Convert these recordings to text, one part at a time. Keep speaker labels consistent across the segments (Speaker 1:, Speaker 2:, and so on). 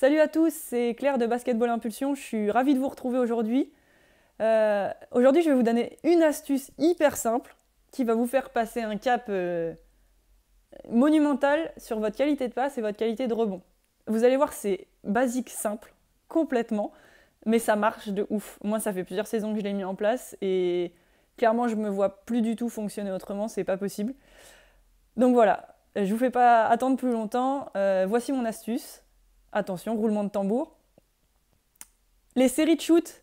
Speaker 1: Salut à tous, c'est Claire de Basketball Impulsion, je suis ravie de vous retrouver aujourd'hui. Euh, aujourd'hui je vais vous donner une astuce hyper simple qui va vous faire passer un cap euh, monumental sur votre qualité de passe et votre qualité de rebond. Vous allez voir, c'est basique, simple, complètement, mais ça marche de ouf. Moi ça fait plusieurs saisons que je l'ai mis en place et clairement je me vois plus du tout fonctionner autrement, c'est pas possible. Donc voilà, je vous fais pas attendre plus longtemps, euh, voici mon astuce attention, roulement de tambour. Les séries de shoot,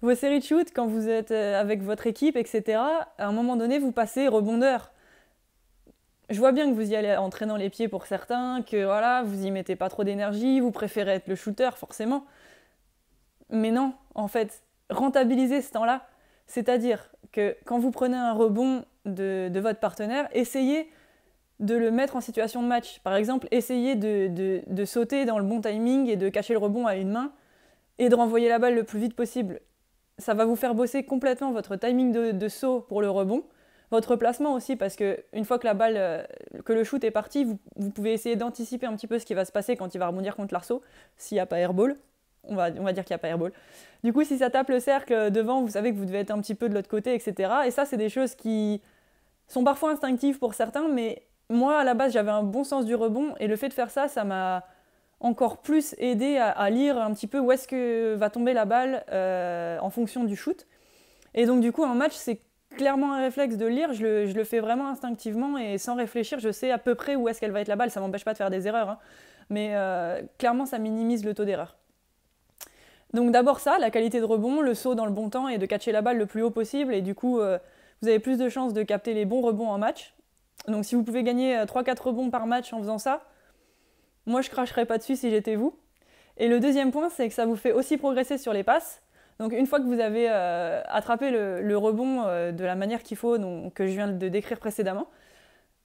Speaker 1: vos séries de shoot, quand vous êtes euh, avec votre équipe, etc., à un moment donné, vous passez rebondeur. Je vois bien que vous y allez en traînant les pieds pour certains, que voilà, vous y mettez pas trop d'énergie, vous préférez être le shooter, forcément. Mais non, en fait, rentabilisez ce temps-là. C'est-à-dire que quand vous prenez un rebond de, de votre partenaire, essayez de le mettre en situation de match. Par exemple, essayer de, sauter dans le bon timing et de cacher le rebond à une main et de renvoyer la balle le plus vite possible. Ça va vous faire bosser complètement votre timing de, saut pour le rebond, votre placement aussi, parce que une fois que la balle, euh, que le shoot est parti, vous, pouvez essayer d'anticiper un petit peu ce qui va se passer quand il va rebondir contre l'arceau, s'il n'y a pas airball. On va, on va, dire qu'il n'y a pas airball. Du coup, si ça tape le cercle devant, vous savez que vous devez être un petit peu de l'autre côté, etc. Et ça, c'est des choses qui sont parfois instinctives pour certains, mais moi, à la base, j'avais un bon sens du rebond et le fait de faire ça, ça m'a encore plus aidé à, lire un petit peu où est-ce que va tomber la balle euh, en fonction du shoot. Et donc, du coup, un match, c'est clairement un réflexe de lire. Je le, fais vraiment instinctivement et sans réfléchir, je sais à peu près où est-ce qu'elle va être la balle. Ça m'empêche pas de faire des erreurs, hein. mais euh, clairement, ça minimise le taux d'erreur. Donc, d'abord, ça, la qualité de rebond, le saut dans le bon temps et de catcher la balle le plus haut possible. Et du coup, euh, vous avez plus de chances de capter les bons rebonds en match. Donc si vous pouvez gagner 3-4 euh, rebonds par match en faisant ça, moi je cracherais pas dessus si j'étais vous. Et le deuxième point, c'est que ça vous fait aussi progresser sur les passes. Donc une fois que vous avez euh, attrapé le, rebond euh, de la manière qu'il faut, donc, que je viens de décrire précédemment,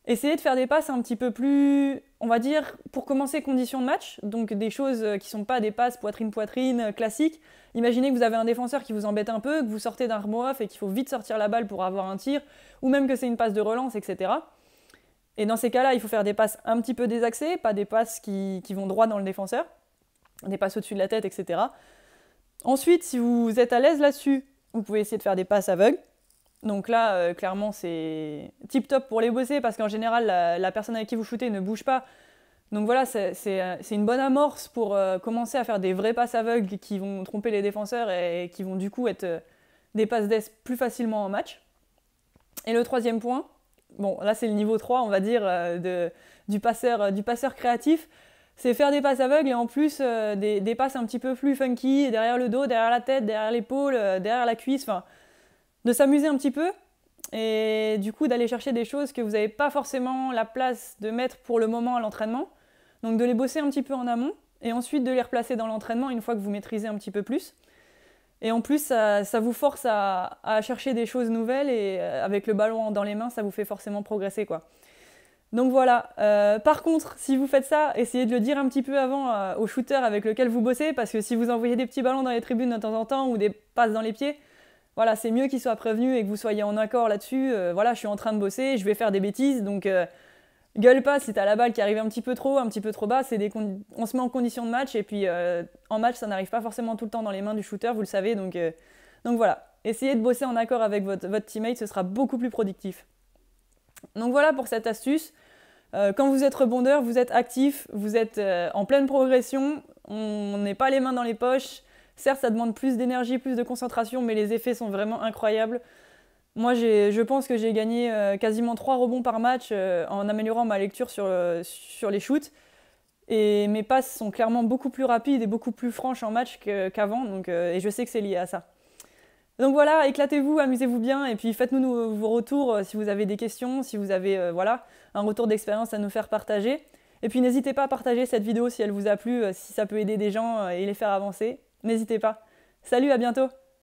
Speaker 1: essayez de faire des passes un petit peu plus, on va dire, pour commencer conditions de match, donc des choses qui ne sont pas des passes poitrine-poitrine classiques. Imaginez que vous avez un défenseur qui vous embête un peu, que vous sortez d'un off et qu'il faut vite sortir la balle pour avoir un tir, ou même que c'est une passe de relance, etc. Et dans ces cas-là, il faut faire des passes un petit peu désaxées, pas des passes qui, vont droit dans le défenseur, des passes au-dessus de la tête, etc. Ensuite, si vous êtes à l'aise là-dessus, vous pouvez essayer de faire des passes aveugles. Donc là, euh, clairement, c'est tip top pour les bosser parce qu'en général, la, personne avec qui vous shootez ne bouge pas. Donc voilà, c'est euh, une bonne amorce pour euh, commencer à faire des vrais passes aveugles qui vont tromper les défenseurs et, qui vont du coup être des passes d'aise plus facilement en match. Et le troisième point, bon, là c'est le niveau 3, on va dire, euh, du, passeur, euh, du passeur créatif. C'est faire des passes aveugles et en plus euh, des, passes un petit peu plus funky, derrière le dos, derrière la tête, derrière l'épaule, derrière la cuisse, enfin, de s'amuser un petit peu et du coup d'aller chercher des choses que vous n'avez pas forcément la place de mettre pour le moment à l'entraînement. Donc de les bosser un petit peu en amont et ensuite de les replacer dans l'entraînement une fois que vous maîtrisez un petit peu plus. Et en plus, ça, vous force à, chercher des choses nouvelles et euh, avec le ballon dans les mains, ça vous fait forcément progresser, quoi. Donc voilà. Euh, par contre, si vous faites ça, essayez de le dire un petit peu avant euh, au shooter avec lequel vous bossez, parce que si vous envoyez des petits ballons dans les tribunes de temps en temps ou des passes dans les pieds, voilà, c'est mieux qu'il soit prévenu et que vous soyez en accord là-dessus. voilà, je suis en train de bosser, je vais faire des bêtises, donc gueule pas si t'as la balle qui arrive un petit peu trop un petit peu trop bas. C'est des on se met en condition de match et puis euh, en match, ça n'arrive pas forcément tout le temps dans les mains du shooter, vous le savez. Donc, euh, donc voilà, essayez de bosser en accord avec votre, teammate, ce sera beaucoup plus productif. Donc voilà pour cette astuce. Euh, quand vous êtes rebondeur, vous êtes actif, vous êtes en pleine progression, on n'est pas les mains dans les poches. Certes, ça demande plus d'énergie, plus de concentration, mais les effets sont vraiment incroyables. Moi, je pense que j'ai gagné euh, quasiment 3 rebonds par match euh, en améliorant ma lecture sur, euh, sur, les shoots. Et mes passes sont clairement beaucoup plus rapides et beaucoup plus franches en match qu'avant. Donc, et je sais que c'est lié à ça. Donc voilà, éclatez-vous, amusez-vous bien. Et puis faites-nous vos retours si vous avez des questions, si vous avez voilà, un retour d'expérience à nous faire partager. Et puis n'hésitez pas à partager cette vidéo si elle vous a plu, si ça peut aider des gens et les faire avancer. N'hésitez pas. Salut, à bientôt